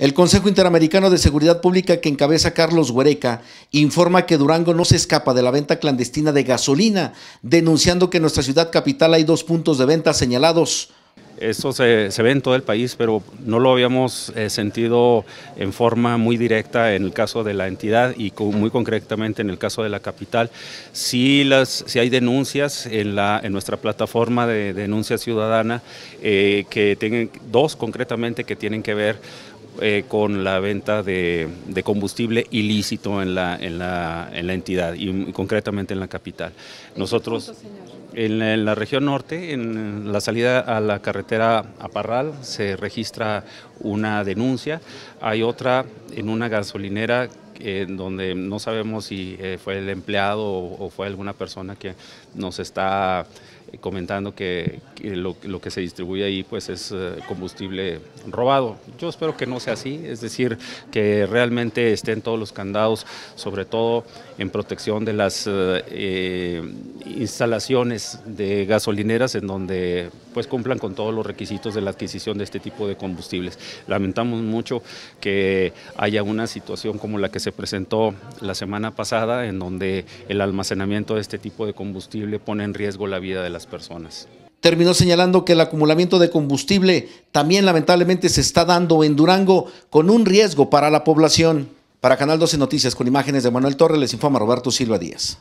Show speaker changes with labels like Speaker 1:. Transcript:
Speaker 1: El Consejo Interamericano de Seguridad Pública que encabeza Carlos Huereca informa que Durango no se escapa de la venta clandestina de gasolina, denunciando que en nuestra ciudad capital hay dos puntos de venta
Speaker 2: señalados. Esto se, ve en todo el país, pero no lo habíamos eh, sentido en forma muy directa en el caso de la entidad y muy concretamente en el caso de la capital. Si hay denuncias en, nuestra plataforma de, denuncia ciudadana eh, que tienen, dos concretamente que tienen que ver eh, con la venta de, combustible ilícito en la, en la, entidad y mm, concretamente en la capital. Nosotros en la, región norte, en la salida a la carretera a Parral, se registra una denuncia, hay otra en una gasolinera eh, en donde no sabemos si eh, fue el empleado o, fue alguna persona que nos está eh, comentando que, lo, que se distribuye ahí pues es combustible robado. Yo espero que no sea así, es decir, que realmente estén todos los candados, sobre todo en protección de las eh, instalaciones de gasolineras en donde pues cumplan con todos los requisitos de la adquisición de este tipo de combustibles. Lamentamos mucho que haya una situación como la que se presentó la semana pasada en donde el almacenamiento de este tipo de combustible pone en riesgo la vida de las personas.
Speaker 1: Terminó señalando que el acumulamiento de combustible también lamentablemente se está dando en Durango con un riesgo para la población. Para Canal 12 Noticias con imágenes de Manuel Torres les informa Roberto Silva Díaz.